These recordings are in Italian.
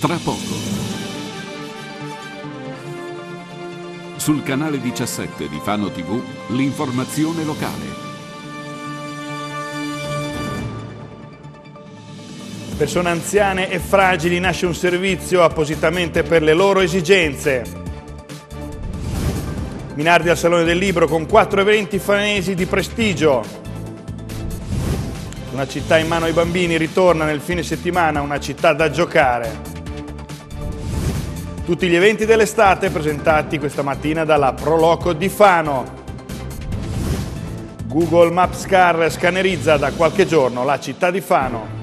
Tra poco. Sul canale 17 di Fano TV, l'informazione locale. Persone anziane e fragili nasce un servizio appositamente per le loro esigenze. Minardi al Salone del Libro con quattro eventi fanesi di prestigio. Una città in mano ai bambini ritorna nel fine settimana, una città da giocare. Tutti gli eventi dell'estate presentati questa mattina dalla Proloco di Fano. Google Maps Car scannerizza da qualche giorno la città di Fano.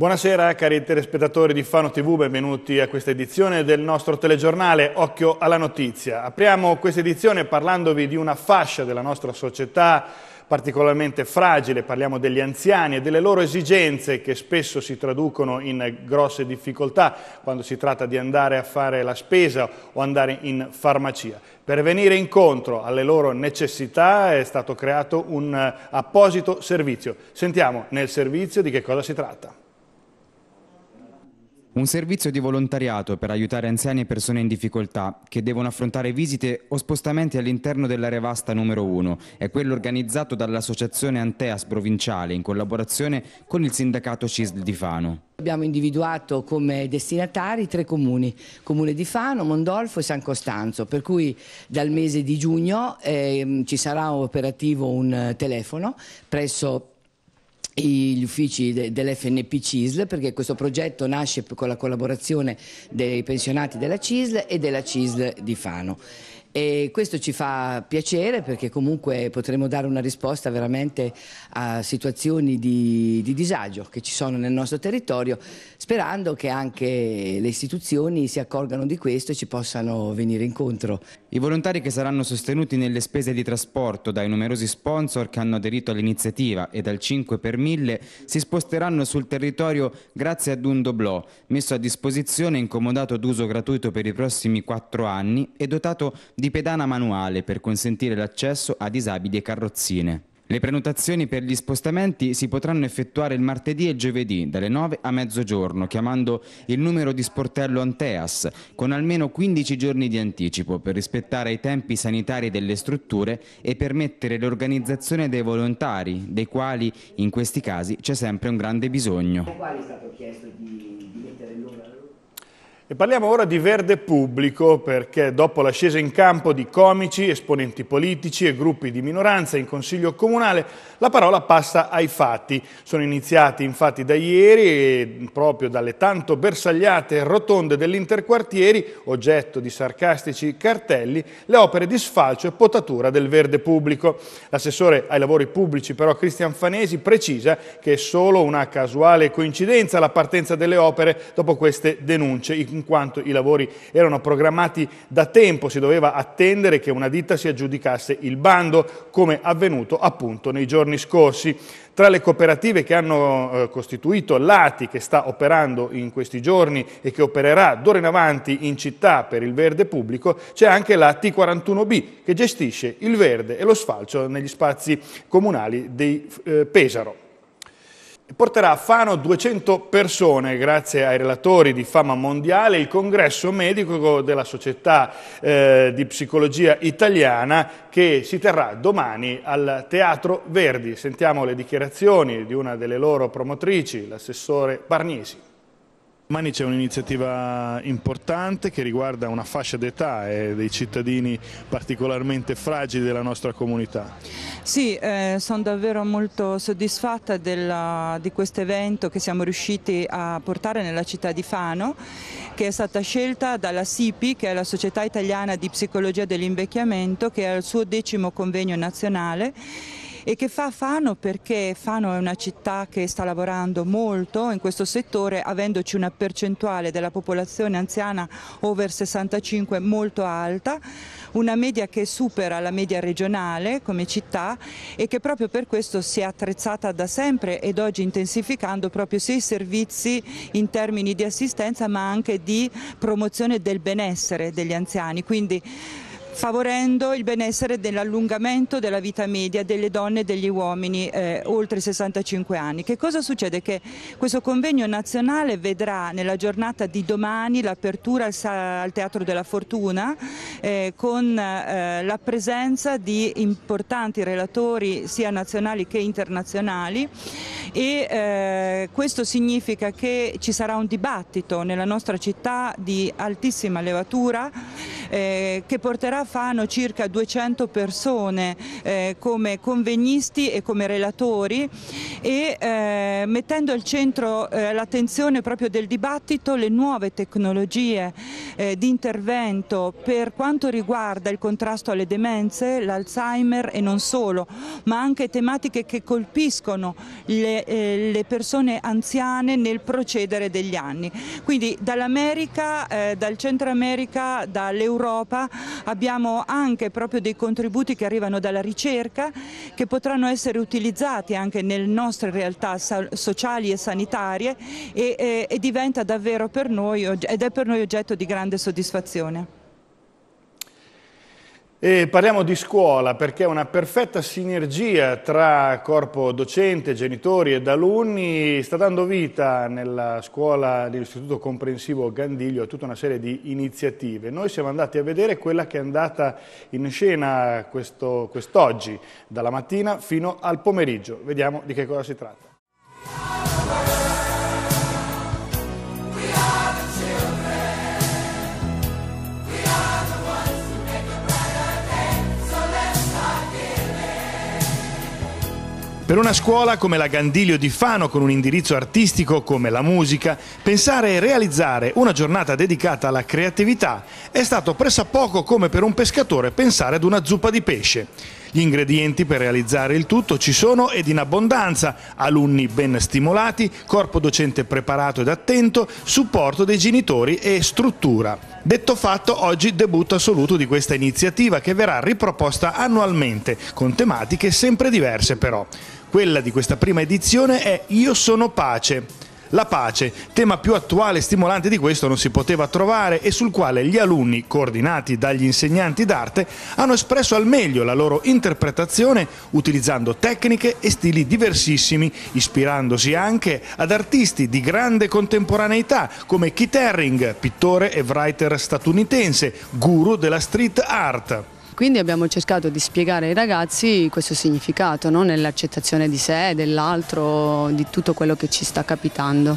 Buonasera cari telespettatori di Fano TV, benvenuti a questa edizione del nostro telegiornale Occhio alla Notizia. Apriamo questa edizione parlandovi di una fascia della nostra società particolarmente fragile, parliamo degli anziani e delle loro esigenze che spesso si traducono in grosse difficoltà quando si tratta di andare a fare la spesa o andare in farmacia. Per venire incontro alle loro necessità è stato creato un eh, apposito servizio. Sentiamo nel servizio di che cosa si tratta. Un servizio di volontariato per aiutare anziani e persone in difficoltà che devono affrontare visite o spostamenti all'interno dell'area vasta numero 1 è quello organizzato dall'associazione Anteas provinciale in collaborazione con il sindacato CISL di Fano. Abbiamo individuato come destinatari tre comuni, Comune di Fano, Mondolfo e San Costanzo, per cui dal mese di giugno eh, ci sarà operativo un telefono presso gli uffici de, dell'FNP CISL perché questo progetto nasce con la collaborazione dei pensionati della CISL e della CISL di Fano. E questo ci fa piacere perché comunque potremo dare una risposta veramente a situazioni di, di, disagio che ci sono nel nostro territorio, sperando che anche le istituzioni si accorgano di questo e ci possano venire incontro. I volontari che saranno sostenuti nelle spese di trasporto dai numerosi sponsor che hanno aderito all'iniziativa e dal 5 per 1000 si sposteranno sul territorio grazie ad un doblò messo a disposizione incomodato d'uso gratuito per i prossimi 4 anni e dotato di di pedana manuale per consentire l'accesso a disabili e carrozzine. Le prenotazioni per gli spostamenti si potranno effettuare il martedì e giovedì dalle 9 a mezzogiorno chiamando il numero di sportello Anteas con almeno 15 giorni di anticipo per rispettare i tempi sanitari delle strutture e permettere l'organizzazione dei volontari, dei quali in questi casi c'è sempre un grande bisogno. E parliamo ora di verde pubblico perché dopo l'ascesa in campo di comici, esponenti politici e gruppi di minoranza in Consiglio Comunale, la parola passa ai fatti. Sono iniziati infatti da ieri e proprio dalle tanto bersagliate rotonde dell'interquartieri, oggetto di sarcastici cartelli, le opere di sfalcio e potatura del verde pubblico. L'assessore ai lavori pubblici però Cristian Fanesi precisa che è solo una casuale coincidenza la partenza delle opere dopo queste denunce in quanto i lavori erano programmati da tempo, si doveva attendere che una ditta si aggiudicasse il bando, come avvenuto appunto nei giorni scorsi. Tra le cooperative che hanno eh, costituito l'ATI, che sta operando in questi giorni e che opererà d'ora in avanti in città per il verde pubblico, c'è anche la T41B, che gestisce il verde e lo sfalcio negli spazi comunali di eh, Pesaro porterà a Fano 200 persone, grazie ai relatori di fama mondiale, il congresso medico della Società eh, di Psicologia Italiana che si terrà domani al Teatro Verdi. Sentiamo le dichiarazioni di una delle loro promotrici, l'assessore Barnisi. Domani c'è un'iniziativa importante che riguarda una fascia d'età e dei cittadini particolarmente fragili della nostra comunità. Sì, eh, sono davvero molto soddisfatta della, di questo evento che siamo riusciti a portare nella città di Fano, che è stata scelta dalla SIPI, che è la Società Italiana di Psicologia dell'Invecchiamento, che è il suo decimo convegno nazionale e che fa Fano perché Fano è una città che sta lavorando molto in questo settore avendoci una percentuale della popolazione anziana over 65 molto alta, una media che supera la media regionale come città e che proprio per questo si è attrezzata da sempre ed oggi intensificando proprio sia i servizi in termini di assistenza ma anche di promozione del benessere degli anziani. Quindi favorendo il benessere dell'allungamento della vita media delle donne e degli uomini eh, oltre 65 anni. Che cosa succede? Che questo convegno nazionale vedrà nella giornata di domani l'apertura al, al, Teatro della Fortuna eh, con eh, la presenza di importanti relatori sia nazionali che internazionali e eh, questo significa che ci sarà un dibattito nella nostra città di altissima levatura eh, che porterà a Fano circa 200 persone eh, come convegnisti e come relatori e eh, mettendo al centro eh, l'attenzione proprio del dibattito le nuove tecnologie eh, di intervento per quanto riguarda il contrasto alle demenze, l'Alzheimer e non solo, ma anche tematiche che colpiscono le le, eh, le, persone anziane nel procedere degli anni. Quindi dall'America, eh, dal Centro America, dall'Europa abbiamo anche proprio dei contributi che arrivano dalla ricerca che potranno essere utilizzati anche nelle nostre realtà sociali e sanitarie e, e, eh, e diventa davvero per noi, ed è per noi oggetto di grande soddisfazione. E parliamo di scuola perché una perfetta sinergia tra corpo docente, genitori ed alunni sta dando vita nella scuola dell'Istituto Comprensivo Gandiglio a tutta una serie di iniziative. Noi siamo andati a vedere quella che è andata in scena quest'oggi, dalla mattina fino al pomeriggio. Vediamo di che cosa si tratta. Per una scuola come la Gandiglio di Fano, con un indirizzo artistico come la musica, pensare e realizzare una giornata dedicata alla creatività è stato pressappoco come per un pescatore pensare ad una zuppa di pesce. Gli ingredienti per realizzare il tutto ci sono ed in abbondanza, alunni ben stimolati, corpo docente preparato ed attento, supporto dei genitori e struttura. Detto fatto, oggi debutto assoluto di questa iniziativa che verrà riproposta annualmente, con tematiche sempre diverse però. Quella di questa prima edizione è Io sono pace. La pace, tema più attuale e stimolante di questo non si poteva trovare e sul quale gli alunni, coordinati dagli insegnanti d'arte, hanno espresso al meglio la loro interpretazione utilizzando tecniche e stili diversissimi, ispirandosi anche ad artisti di grande contemporaneità come Keith Herring, pittore e writer statunitense, guru della street art quindi abbiamo cercato di spiegare ai ragazzi questo significato no? nell'accettazione di sé, dell'altro, di tutto quello che ci sta capitando.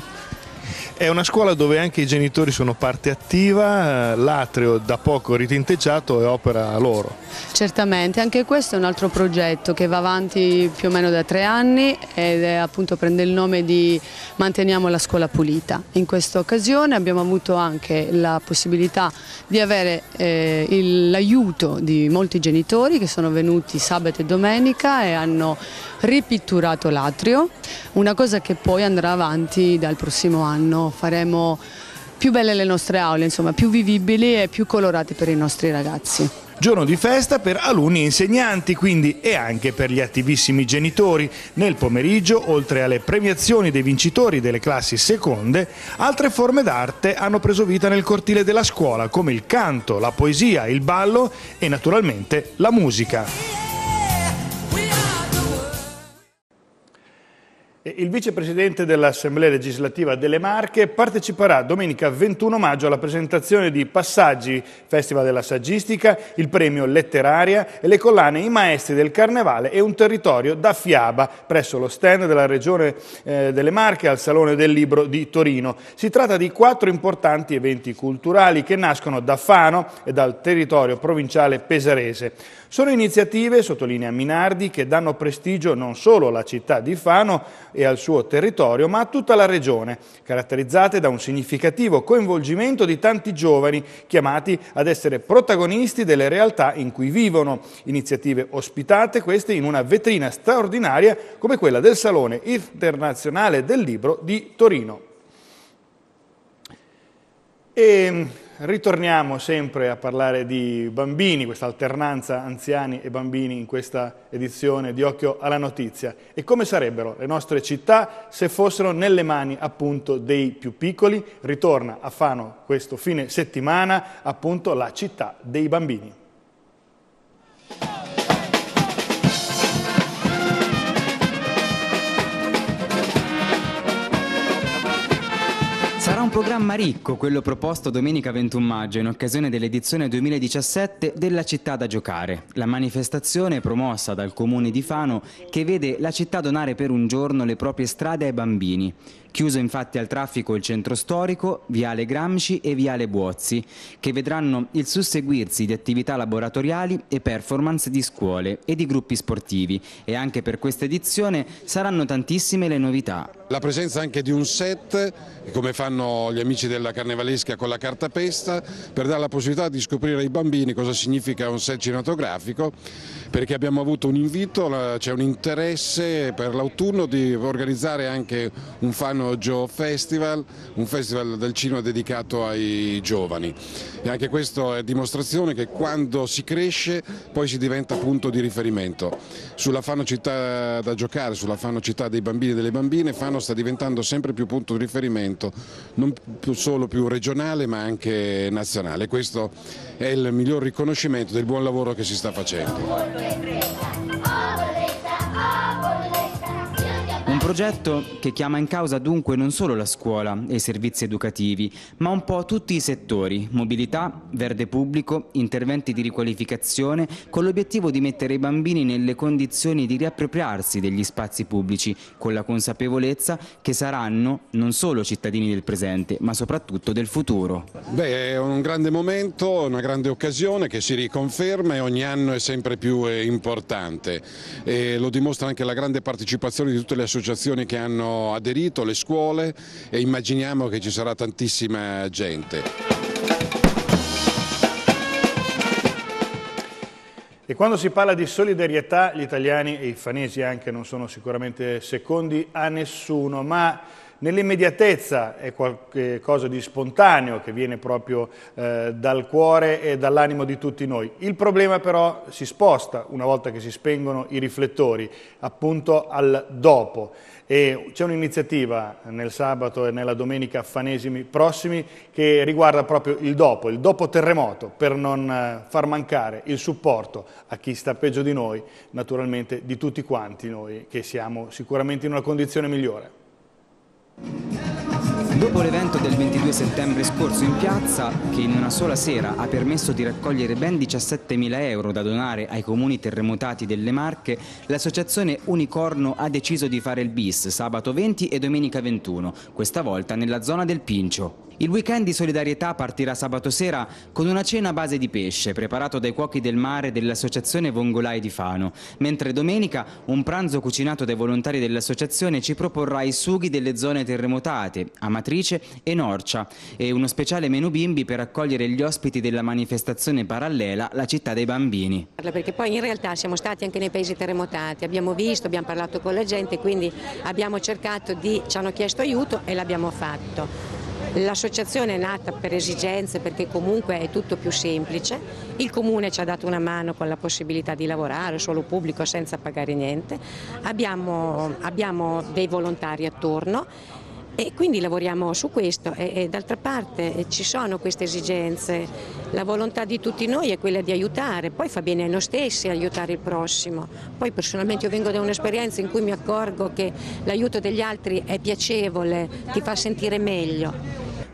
È una scuola dove anche i genitori sono parte attiva, eh, l'atrio da poco ritinteggiato è opera loro. Certamente, anche questo è un altro progetto che va avanti più o meno da tre anni ed è, appunto prende il nome di Manteniamo la scuola pulita. In questa occasione abbiamo avuto anche la possibilità di avere eh, l'aiuto di molti genitori che sono venuti sabato e domenica e hanno ripitturato l'atrio, una cosa che poi andrà avanti dal prossimo anno faremo più belle le nostre aule, insomma, più vivibili e più colorate per i nostri ragazzi. Giorno di festa per alunni e insegnanti, quindi, e anche per gli attivissimi genitori. Nel pomeriggio, oltre alle premiazioni dei vincitori delle classi seconde, altre forme d'arte hanno preso vita nel cortile della scuola, come il canto, la poesia, il ballo e naturalmente la musica. il vicepresidente dell'Assemblea legislativa delle Marche parteciperà domenica 21 maggio alla presentazione di Passaggi, Festival della Saggistica, il premio Letteraria e le collane I Maestri del Carnevale e un territorio da fiaba presso lo stand della Regione eh, delle Marche al Salone del Libro di Torino. Si tratta di quattro importanti eventi culturali che nascono da Fano e dal territorio provinciale pesarese. Sono iniziative, sottolinea Minardi, che danno prestigio non solo alla città di Fano e e al suo territorio, ma a tutta la regione, caratterizzate da un significativo coinvolgimento di tanti giovani chiamati ad essere protagonisti delle realtà in cui vivono. Iniziative ospitate queste in una vetrina straordinaria come quella del Salone Internazionale del Libro di Torino. E ehm, ritorniamo sempre a parlare di bambini, questa alternanza anziani e bambini in questa edizione di Occhio alla Notizia e come sarebbero le nostre città se fossero nelle mani appunto dei più piccoli. Ritorna a Fano questo fine settimana appunto la città dei bambini. programma ricco quello proposto domenica 21 maggio in occasione dell'edizione 2017 della città da giocare. La manifestazione promossa dal comune di Fano che vede la città donare per un giorno le proprie strade ai bambini. Chiuso infatti al traffico il centro storico, Viale Gramsci e Viale Buozzi, che vedranno il susseguirsi di attività laboratoriali e performance di scuole e di gruppi sportivi e anche per questa edizione saranno tantissime le novità. La presenza anche di un set, come fanno gli amici della Carnevalesca con la carta pesta, per dare la possibilità di scoprire ai bambini cosa significa un set cinematografico, perché abbiamo avuto un invito, c'è un interesse per l'autunno di organizzare anche un fan Torino Joe Festival, un festival del cinema dedicato ai giovani. E anche questo è dimostrazione che quando si cresce poi si diventa punto di riferimento. Sulla Fano città da giocare, sulla Fano città dei bambini e delle bambine, Fano sta diventando sempre più punto di riferimento, non più solo più regionale ma anche nazionale. Questo è il miglior riconoscimento del buon lavoro che si sta facendo. progetto che chiama in causa dunque non solo la scuola e i servizi educativi, ma un po' tutti i settori, mobilità, verde pubblico, interventi di riqualificazione, con l'obiettivo di mettere i bambini nelle condizioni di riappropriarsi degli spazi pubblici, con la consapevolezza che saranno non solo cittadini del presente, ma soprattutto del futuro. Beh, è un grande momento, una grande occasione che si riconferma e ogni anno è sempre più eh, importante. E lo dimostra anche la grande partecipazione di tutte le associazioni associazioni che hanno aderito, le scuole e immaginiamo che ci sarà tantissima gente. E quando si parla di solidarietà, gli italiani e i fanesi anche non sono sicuramente secondi a nessuno, ma Nell'immediatezza è qualcosa di spontaneo che viene proprio eh, dal cuore e dall'animo di tutti noi. Il problema però si sposta una volta che si spengono i riflettori, appunto al dopo. c'è un'iniziativa nel sabato e nella domenica affanesimi prossimi che riguarda proprio il dopo, il dopo terremoto, per non eh, far mancare il supporto a chi sta peggio di noi, naturalmente di tutti quanti noi che siamo sicuramente in una condizione migliore. Dopo l'evento del 22 settembre scorso in piazza, che in una sola sera ha permesso di raccogliere ben 17.000 euro da donare ai comuni terremotati delle Marche, l'associazione Unicorno ha deciso di fare il bis sabato 20 e domenica 21, questa volta nella zona del Pincio. Il weekend di solidarietà partirà sabato sera con una cena a base di pesce preparato dai cuochi del mare dell'associazione Vongolai di Fano, mentre domenica un pranzo cucinato dai volontari dell'associazione ci proporrà i sughi delle zone terremotate, Amatrice e Norcia e uno speciale menu bimbi per accogliere gli ospiti della manifestazione parallela La città dei bambini. Perché poi in realtà siamo stati anche nei paesi terremotati, abbiamo visto, abbiamo parlato con la gente, quindi abbiamo cercato di, ci hanno chiesto aiuto e l'abbiamo fatto. L'associazione è nata per esigenze perché comunque è tutto più semplice, il comune ci ha dato una mano con la possibilità di lavorare solo pubblico senza pagare niente, abbiamo, abbiamo dei volontari attorno e quindi lavoriamo su questo e, e d'altra parte eh, ci sono queste esigenze, la volontà di tutti noi è quella di aiutare, poi fa bene a noi stessi aiutare il prossimo, poi personalmente io vengo da un'esperienza in cui mi accorgo che l'aiuto degli altri è piacevole, ti fa sentire meglio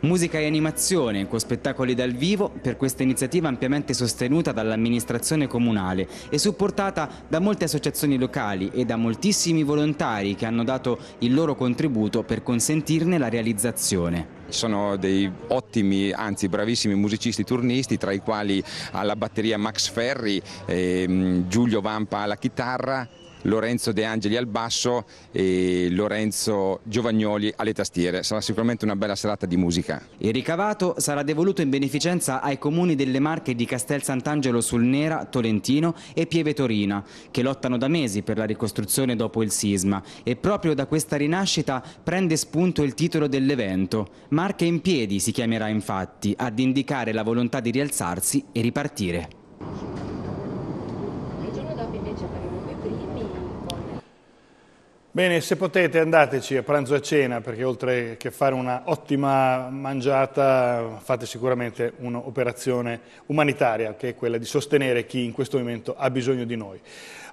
Musica e animazione, con spettacoli dal vivo, per questa iniziativa ampiamente sostenuta dall'amministrazione comunale e supportata da molte associazioni locali e da moltissimi volontari che hanno dato il loro contributo per consentirne la realizzazione. Sono dei ottimi, anzi bravissimi musicisti turnisti, tra i quali alla batteria Max Ferri, ehm, Giulio Vampa alla chitarra, Lorenzo De Angeli al basso e Lorenzo Giovagnoli alle tastiere. Sarà sicuramente una bella serata di musica. Il ricavato sarà devoluto in beneficenza ai comuni delle Marche di Castel Sant'Angelo sul Nera, Tolentino e Pieve Torina, che lottano da mesi per la ricostruzione dopo il sisma e proprio da questa rinascita prende spunto il titolo dell'evento. Marche in piedi si chiamerà infatti, ad indicare la volontà di rialzarsi e ripartire. Bene, se potete andateci a pranzo e a cena, perché oltre che fare una ottima mangiata fate sicuramente un'operazione umanitaria, che è quella di sostenere chi in questo momento ha bisogno di noi.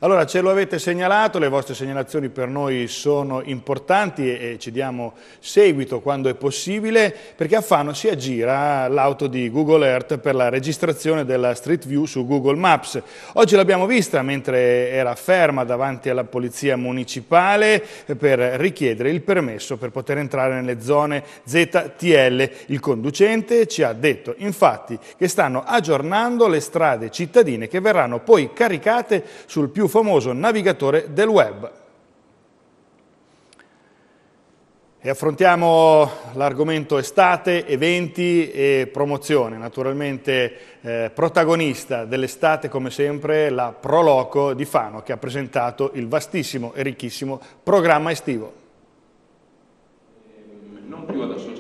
Allora ce lo avete segnalato, le vostre segnalazioni per noi sono importanti e ci diamo seguito quando è possibile perché a Fano si aggira l'auto di Google Earth per la registrazione della Street View su Google Maps. Oggi l'abbiamo vista mentre era ferma davanti alla polizia municipale per richiedere il permesso per poter entrare nelle zone ZTL. Il conducente ci ha detto infatti che stanno aggiornando le strade cittadine che verranno poi caricate sul più famoso navigatore del web. E affrontiamo l'argomento estate, eventi e promozione. Naturalmente eh, protagonista dell'estate, come sempre, la Proloco di Fano, che ha presentato il vastissimo e ricchissimo programma estivo. Non più ad associare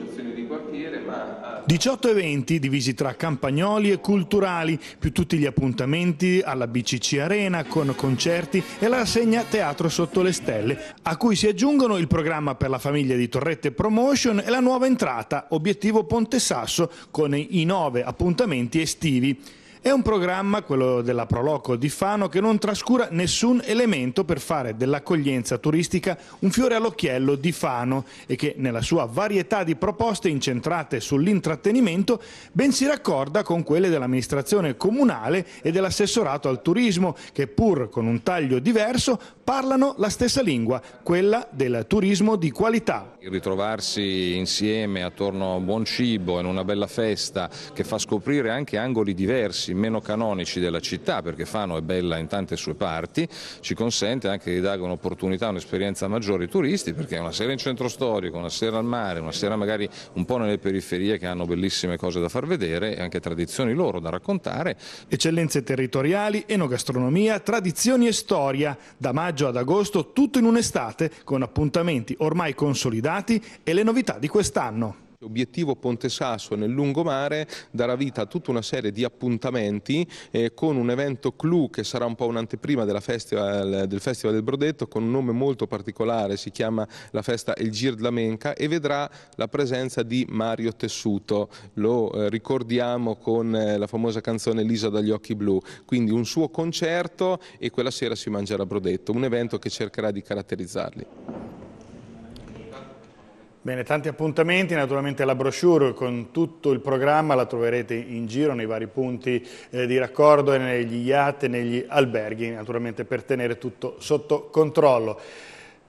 18 eventi divisi tra campagnoli e culturali, più tutti gli appuntamenti alla BCC Arena con concerti e la rassegna Teatro Sotto le Stelle, a cui si aggiungono il programma per la famiglia di Torrette Promotion e la nuova entrata, obiettivo Ponte Sasso, con i nove appuntamenti estivi. È un programma, quello della Proloco di Fano, che non trascura nessun elemento per fare dell'accoglienza turistica un fiore all'occhiello di Fano e che nella sua varietà di proposte incentrate sull'intrattenimento ben si raccorda con quelle dell'amministrazione comunale e dell'assessorato al turismo che pur con un taglio diverso parlano la stessa lingua, quella del turismo di qualità. Ritrovarsi insieme attorno a buon cibo, in una bella festa che fa scoprire anche angoli diversi meno canonici della città, perché Fano è bella in tante sue parti, ci consente anche di dare un'opportunità, un'esperienza maggiore ai turisti, perché una sera in centro storico, una sera al mare, una sera magari un po' nelle periferie che hanno bellissime cose da far vedere e anche tradizioni loro da raccontare. Eccellenze territoriali, enogastronomia, tradizioni e storia, da maggio ad agosto tutto in un'estate, con appuntamenti ormai consolidati e le novità di quest'anno. Obiettivo Ponte Sasso nel lungomare darà vita a tutta una serie di appuntamenti eh, con un evento clou che sarà un po' un'anteprima festival, del Festival del Brodetto con un nome molto particolare, si chiama la festa El Gir della Menca e vedrà la presenza di Mario Tessuto, lo eh, ricordiamo con eh, la famosa canzone Lisa dagli occhi blu, quindi un suo concerto e quella sera si mangerà Brodetto, un evento che cercherà di caratterizzarli. Bene, tanti appuntamenti, naturalmente la brochure con tutto il programma la troverete in giro nei vari punti eh, di raccordo e negli IAT e negli alberghi, naturalmente per tenere tutto sotto controllo.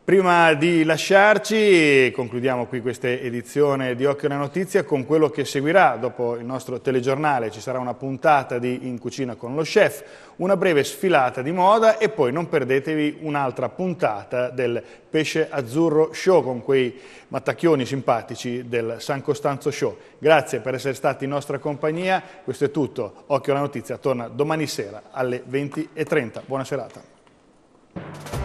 Prima di lasciarci, concludiamo qui questa edizione di Occhio alla Notizia con quello che seguirà dopo il nostro telegiornale. Ci sarà una puntata di In cucina con lo chef, una breve sfilata di moda e poi non perdetevi un'altra puntata del Pesce Azzurro Show con quei mattacchioni simpatici del San Costanzo Show. Grazie per essere stati in nostra compagnia. Questo è tutto. Occhio alla Notizia torna domani sera alle 20.30. Buona serata.